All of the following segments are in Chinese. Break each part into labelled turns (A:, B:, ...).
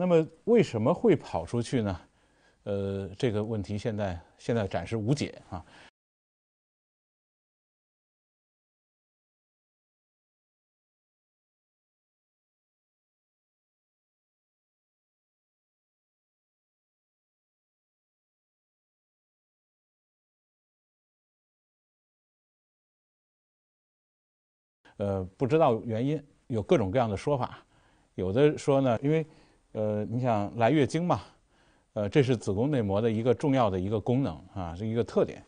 A: 那么为什么会跑出去呢？呃，这个问题现在现在暂时无解啊。呃，不知道原因，有各种各样的说法，有的说呢，因为。呃，你想来月经嘛？呃，这是子宫内膜的一个重要的一个功能啊，是一个特点。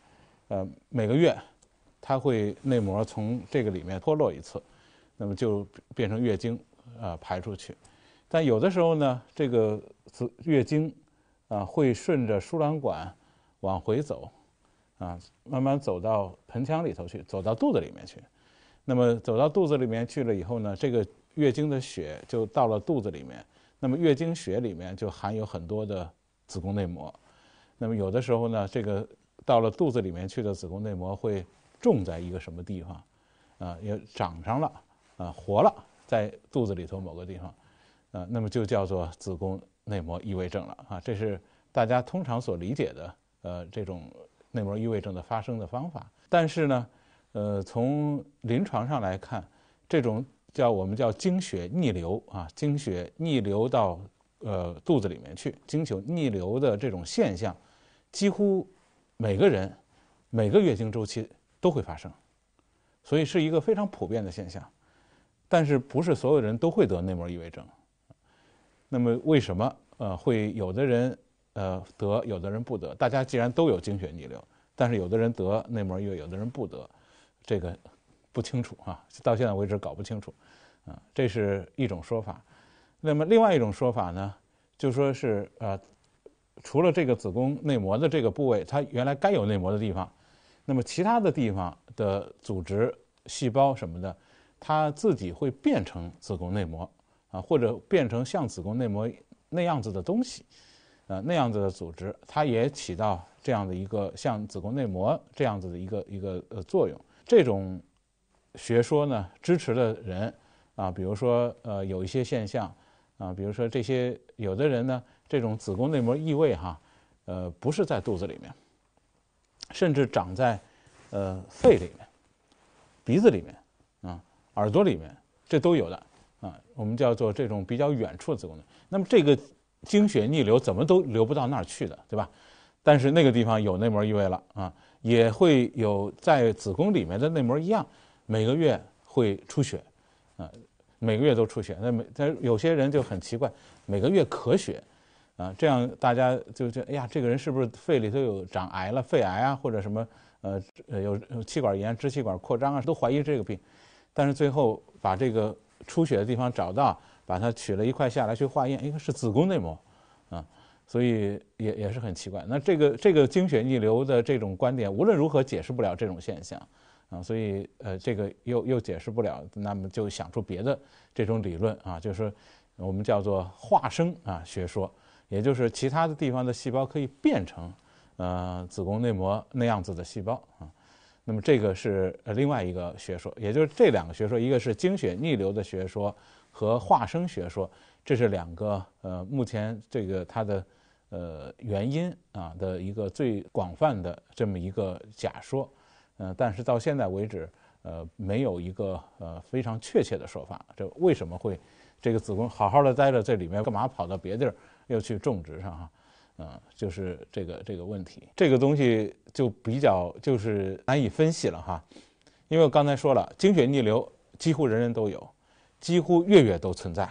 A: 呃，每个月它会内膜从这个里面脱落一次，那么就变成月经啊排出去。但有的时候呢，这个子月经啊会顺着输卵管往回走啊，慢慢走到盆腔里头去，走到肚子里面去。那么走到肚子里面去了以后呢，这个月经的血就到了肚子里面。那么月经血里面就含有很多的子宫内膜，那么有的时候呢，这个到了肚子里面去的子宫内膜会种在一个什么地方，啊，也长上了，啊，活了，在肚子里头某个地方，啊，那么就叫做子宫内膜异位症了啊，这是大家通常所理解的，呃，这种内膜异位症的发生的方法。但是呢，呃，从临床上来看，这种。叫我们叫经血逆流啊，经血逆流到呃肚子里面去，经血逆流的这种现象，几乎每个人每个月经周期都会发生，所以是一个非常普遍的现象。但是不是所有人都会得内膜异位症？那么为什么呃会有的人呃得，有的人不得？大家既然都有经血逆流，但是有的人得内膜异位，有的人不得，这个。不清楚啊，到现在为止搞不清楚，啊，这是一种说法。那么另外一种说法呢，就说是呃，除了这个子宫内膜的这个部位，它原来该有内膜的地方，那么其他的地方的组织细胞什么的，它自己会变成子宫内膜啊，或者变成像子宫内膜那样子的东西，啊，那样子的组织，它也起到这样的一个像子宫内膜这样子的一个一个呃作用。这种学说呢，支持的人啊，比如说呃，有一些现象啊，比如说这些有的人呢，这种子宫内膜异位哈，呃，不是在肚子里面，甚至长在呃肺里面、鼻子里面、啊耳朵里面，这都有的啊。我们叫做这种比较远处子宫的。那么这个经血逆流怎么都流不到那儿去的，对吧？但是那个地方有内膜异位了啊，也会有在子宫里面的内膜一样。每个月会出血，啊，每个月都出血。那每，但有些人就很奇怪，每个月咳血，啊，这样大家就得，哎呀，这个人是不是肺里头有长癌了，肺癌啊，或者什么，呃，呃，有气管炎、支气管扩张啊，都怀疑这个病。但是最后把这个出血的地方找到，把它取了一块下来去化验，应该是子宫内膜，啊，所以也也是很奇怪。那这个这个经血逆流的这种观点，无论如何解释不了这种现象。啊，所以呃，这个又又解释不了，那么就想出别的这种理论啊，就是我们叫做化生啊学说，也就是其他的地方的细胞可以变成呃子宫内膜那样子的细胞啊，那么这个是呃另外一个学说，也就是这两个学说，一个是经血逆流的学说和化生学说，这是两个呃目前这个它的呃原因啊的一个最广泛的这么一个假说。嗯，但是到现在为止，呃，没有一个呃非常确切的说法。这为什么会这个子宫好好的待着这里面，干嘛跑到别地儿又去种植上哈？嗯，就是这个这个问题，这个东西就比较就是难以分析了哈。因为我刚才说了，经血逆流几乎人人都有，几乎月月都存在，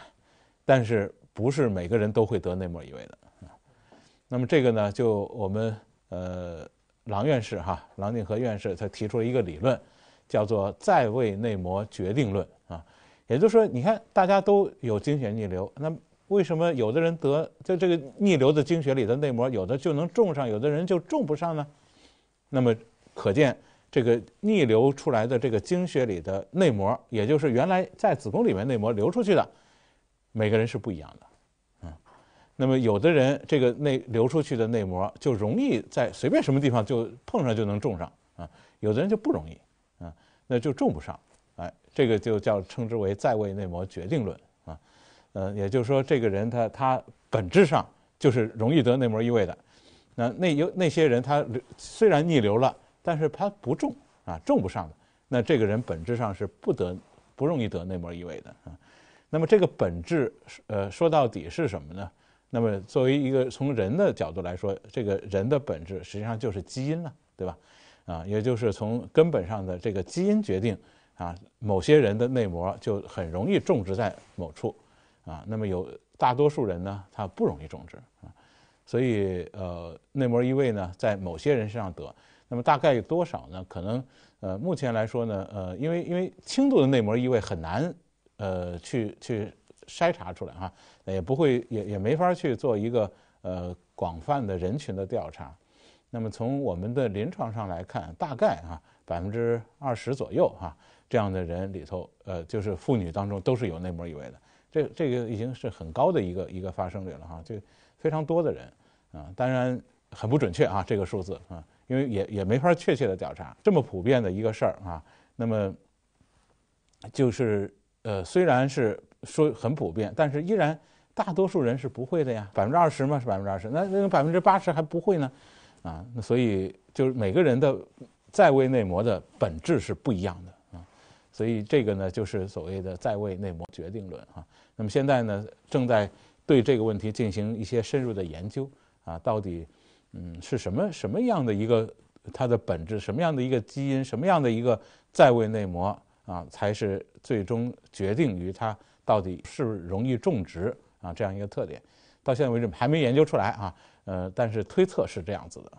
A: 但是不是每个人都会得内膜异位的。那么这个呢，就我们呃。郎院士哈，郎景和院士他提出了一个理论，叫做在位内膜决定论啊。也就是说，你看大家都有经血逆流，那为什么有的人得在这个逆流的经血里的内膜，有的就能种上，有的人就种不上呢？那么，可见这个逆流出来的这个经血里的内膜，也就是原来在子宫里面内膜流出去的，每个人是不一样的。那么有的人这个内流出去的内膜就容易在随便什么地方就碰上就能种上啊，有的人就不容易啊，那就种不上，哎，这个就叫称之为在位内膜决定论啊，呃，也就是说这个人他他本质上就是容易得内膜异位的，那那有那些人他虽然逆流了，但是他不种啊，种不上的，那这个人本质上是不得不容易得内膜异位的啊，那么这个本质呃说到底是什么呢？那么，作为一个从人的角度来说，这个人的本质实际上就是基因了，对吧？啊，也就是从根本上的这个基因决定，啊，某些人的内膜就很容易种植在某处，啊，那么有大多数人呢，他不容易种植啊，所以呃，内膜异位呢，在某些人身上得，那么大概有多少呢？可能呃，目前来说呢，呃，因为因为轻度的内膜异位很难呃去去。筛查出来哈，也不会也也没法去做一个呃广泛的人群的调查。那么从我们的临床上来看，大概啊百分之二十左右哈，这样的人里头，呃就是妇女当中都是有内膜异位的。这这个已经是很高的一个一个发生率了哈，这非常多的人啊，当然很不准确啊这个数字啊，因为也也没法确切的调查这么普遍的一个事儿啊。那么就是呃虽然是。说很普遍，但是依然大多数人是不会的呀，百分之二十嘛，是百分之二十，那那百分之八十还不会呢，啊，那所以就是每个人的在位内膜的本质是不一样的啊，所以这个呢，就是所谓的在位内膜决定论啊。那么现在呢，正在对这个问题进行一些深入的研究啊，到底嗯是什么什么样的一个它的本质，什么样的一个基因，什么样的一个在位内膜啊，才是最终决定于它。到底是不容易种植啊这样一个特点，到现在为止还没研究出来啊，呃，但是推测是这样子的。